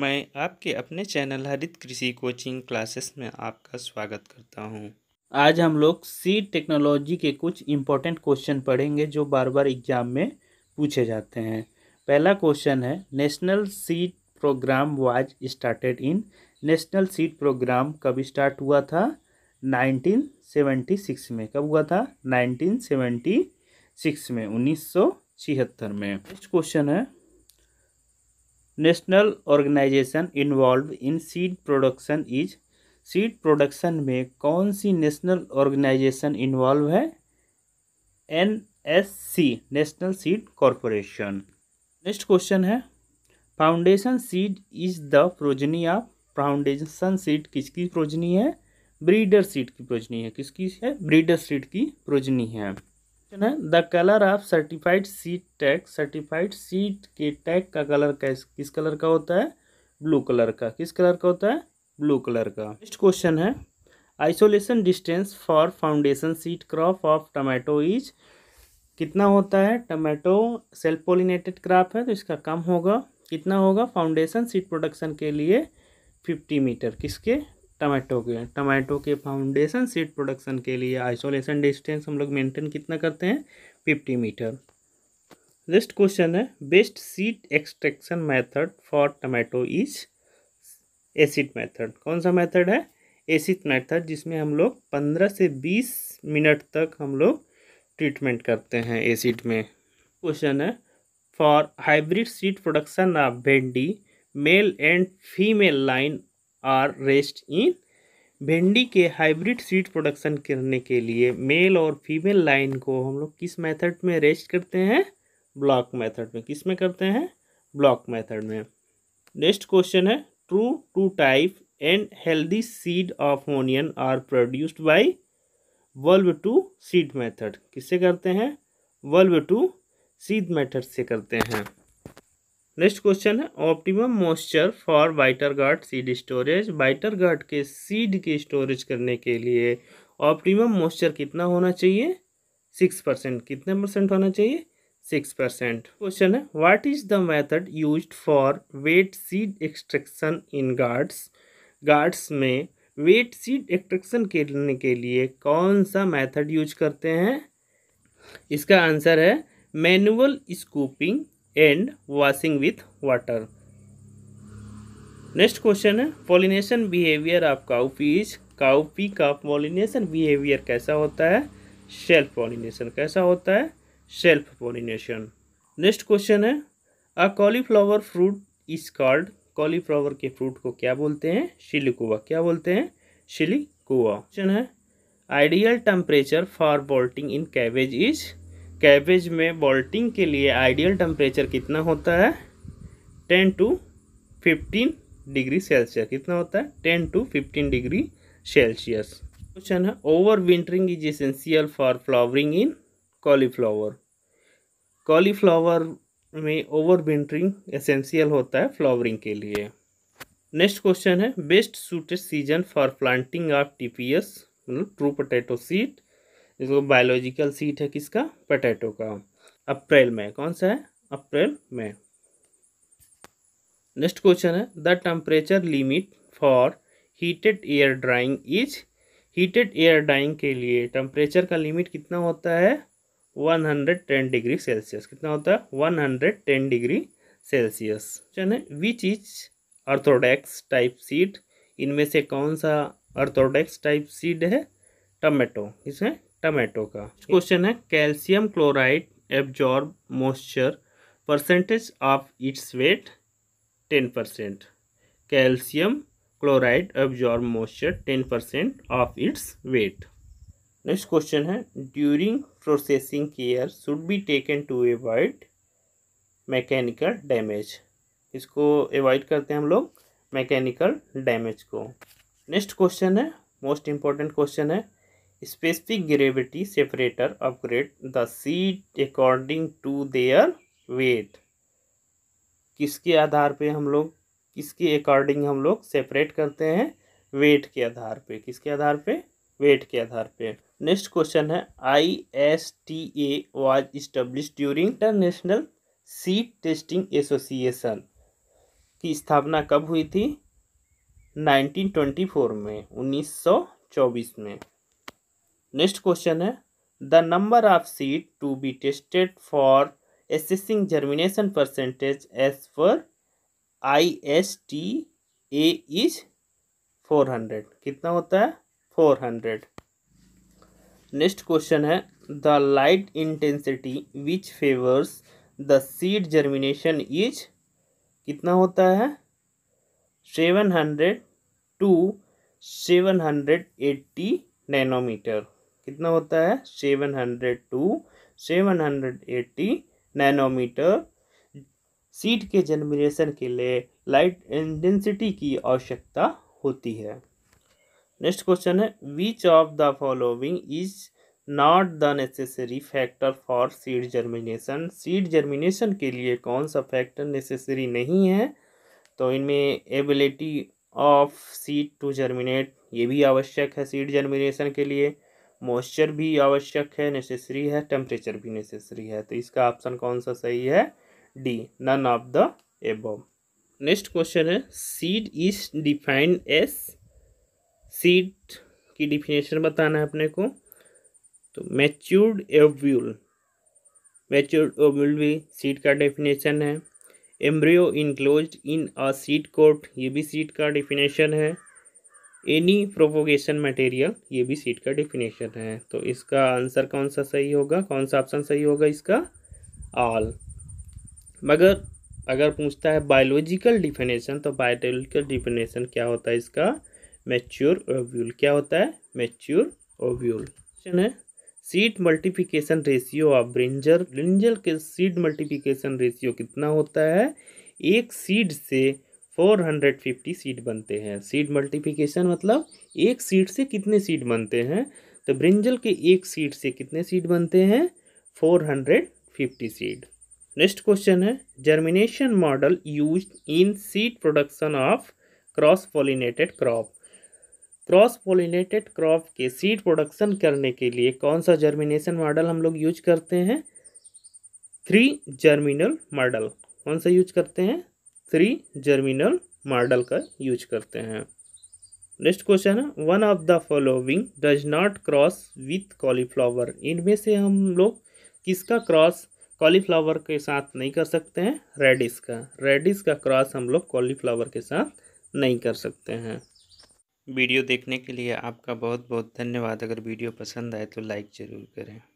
मैं आपके अपने चैनल हरित कृषि कोचिंग क्लासेस में आपका स्वागत करता हूं। आज हम लोग सीड टेक्नोलॉजी के कुछ इम्पोर्टेंट क्वेश्चन पढ़ेंगे जो बार बार एग्जाम में पूछे जाते हैं पहला क्वेश्चन है national seed programme was started in national seed programme कब स्टार्ट हुआ था 1976 में कब हुआ था 1976 में उन्नीस में नेक्स्ट क्वेश्चन है national organisation involve in seed production is seed production में कौन सी नेशनल ऑर्गेनाइजेशन इन्वॉल्व है N S C national seed corporation next question है foundation seed is the progeny of foundation seed किसकी प्रोजनी है breeder seed की progeny है किसकी है ब्रीडर सीड की प्रोजनी है क्वेश्चन है the colour of certified seed tag certified seed के टैग का कलर कैस किस कलर का होता है ब्लू कलर का किस कलर का होता है ब्लू कलर का नेक्स्ट क्वेश्चन है isolation distance for foundation seed crop of tomato is कितना होता है टमाटो सेल्फ पोलिनेटेड क्रॉप है तो इसका कम होगा कितना होगा फाउंडेशन सीट प्रोडक्शन के लिए फिफ्टी मीटर किसके टमाटो के टमाटो के फाउंडेशन सीड प्रोडक्शन के लिए आइसोलेशन डिस्टेंस हम लोग मेंटेन कितना करते हैं फिफ्टी मीटर नेक्स्ट क्वेश्चन है best seed extraction method for tomato is acid method कौन सा मेथड है एसिड मेथड जिसमें हम लोग पंद्रह से बीस मिनट तक हम लोग ट्रीटमेंट करते हैं एसिड में क्वेश्चन है for hybrid seed production of bhendi male and female line are rest in भिंडी के हाइब्रिड सीड प्रोडक्शन करने के लिए मेल और फीमेल लाइन को हम लोग किस मेथड में रेस्ट करते हैं ब्लॉक मेथड में किस में करते हैं ब्लॉक मेथड में नेक्स्ट क्वेश्चन है true to type and healthy seed of onion are produced by वल्व टू सीड मेथड किससे करते हैं वल्व टू सीड मेथड से करते हैं नेक्स्ट क्वेश्चन है optimum moisture for bitter gourd seed storage bitter gourd के सीड की स्टोरेज करने के लिए ऑप्टिमम मॉइस्चर कितना होना चाहिए सिक्स परसेंट कितने परसेंट होना चाहिए सिक्स परसेंट क्वेश्चन है what is the method used for wet seed extraction in gourds gourds में वेट सीड एक्सट्रैक्शन करने के लिए कौन सा मैथड यूज करते हैं इसका आंसर है manual scooping and washing with water next question है pollination behaviour of cowpeas cowpea का पॉलिनेशन बिहेवियर कैसा होता है सेल्फ पॉलिनेशन कैसा होता है सेल्फ पॉलिनेशन नेक्स्ट क्वेश्चन है a cauliflower fruit is called cauliflower के फ्रूट को क्या बोलते हैं शिलिकुआ क्या बोलते हैं शिलिकुआ क्वेश्चन है ideal temperature for bolting in cabbage is cabbage में बॉल्टिंग के लिए आइडियल टेम्परेचर कितना होता है ten to fifteen degree Celsius कितना होता है ten to fifteen degree Celsius question है overwintering is essential for flowering in cauliflower cauliflower में ओवर विंटरिंग एसेंशियल होता है फ्लावरिंग के लिए नेक्स्ट क्वेश्चन है best suited season for planting of TPS मतलब ट्रू पोटैटो सीड इसको biological seed है किसका पटेटो का अप्रैल में कौन सा है अप्रैल में नेक्स्ट क्वेश्चन है the temperature limit for heated air drying is heated air drying के लिए टेम्परेचर का लिमिट कितना होता है 110 डिग्री सेल्सियस कितना होता है 110 डिग्री सेल्सियस है which is orthodox type seed इनमें से कौन सा अर्थोडैक्स टाइप सीड है टमेटो इसमें टमाटो का क्वेश्चन है calcium chloride absorb moisture percentage of its weight ten percent calcium chloride absorb moisture ten percent of its weight next question है during processing care should be taken to avoid mechanical damage इसको avoid करते हैं हम लोग mechanical damage को next question है most important question है specific gravity separator upgrade the seed according to their weight किसके आधार पे हम लोग किसके अकॉर्डिंग हम लोग सेपरेट करते हैं वेट के आधार पे किसके आधार पे वेट के आधार पे नेक्स्ट क्वेश्चन है I S T A was established during international seed testing association की स्थापना कब हुई थी 1924 में 1924 में नेक्स्ट क्वेश्चन है the number of seed to be tested for assessing germination percentage per I S T A is four hundred कितना होता है फोर हंड्रेड नेक्स्ट क्वेश्चन है the light intensity which favours the seed germination is कितना होता है seven hundred to seven hundred eighty nanometre कितना होता है seven hundred to seven hundred eighty nanometre seed के जनरेशन के लिए लाइट इंटेंसिटी की आवश्यकता होती है नेक्स्ट क्वेश्चन है which of the following is not the necessary factor for seed germination seed germination के लिए कौन सा फैक्टर नेसेसरी नहीं है तो इनमें ability of seed to germinate ये भी आवश्यक है सीड जर्मिनेशन के लिए मॉइस्चर भी आवश्यक है नेसेसरी है टेम्परेचर भी नेसेसरी है तो इसका ऑप्शन कौन सा सही है D none of the above next question है seed is defined as seed की डिफिनेशन बताना है अपने को तो मैच्योर्ड एव्यूल मैच्योर्ड एव्यूल भी सीड का डेफिनेशन है embryo enclosed in a seed coat ये भी सीड का डेफिनेशन है एनी प्रोपोगेशन मटेरियल ये भी सीट का डिफिनेशन है तो इसका आंसर कौन सा सही होगा कौन सा ऑप्शन सही होगा इसका ऑल मगर अगर पूछता है बायोलॉजिकल डिफिनेशन तो बायोलॉजिकल डिफिनेशन क्या होता है इसका मैच्योर ओव्यूल क्या होता है मैच्योर ओव्यूल है seed multiplication ratio of brinjal brinjal के सीड मल्टीप्लिकेशन रेशियो कितना होता है एक सीड से फोर हंड्रेड फिफ्टी सीड बनते हैं सीड मल्टीप्लिकेशन मतलब एक सीड से कितने सीड बनते हैं तो ब्रिंजल के एक सीड से कितने सीड बनते हैं four hundred fifty seed next question है germination model use in seed production of cross pollinated crop cross pollinated crop के सीड प्रोडक्शन करने के लिए कौन सा जर्मिनेशन मॉडल हम लोग यूज करते हैं थ्री जर्मिनल मॉडल कौन सा यूज करते हैं थ्री जर्मिनल मॉडल का यूज करते हैं नेक्स्ट क्वेश्चन है one of the following does not cross with cauliflower इनमें से हम लोग किसका क्रॉस कॉलीफ्लावर के साथ नहीं कर सकते हैं रेडिस का रेडिस का क्रॉस हम लोग कॉलीफ्लावर के साथ नहीं कर सकते हैं वीडियो देखने के लिए आपका बहुत बहुत धन्यवाद अगर वीडियो पसंद आए तो लाइक ज़रूर करें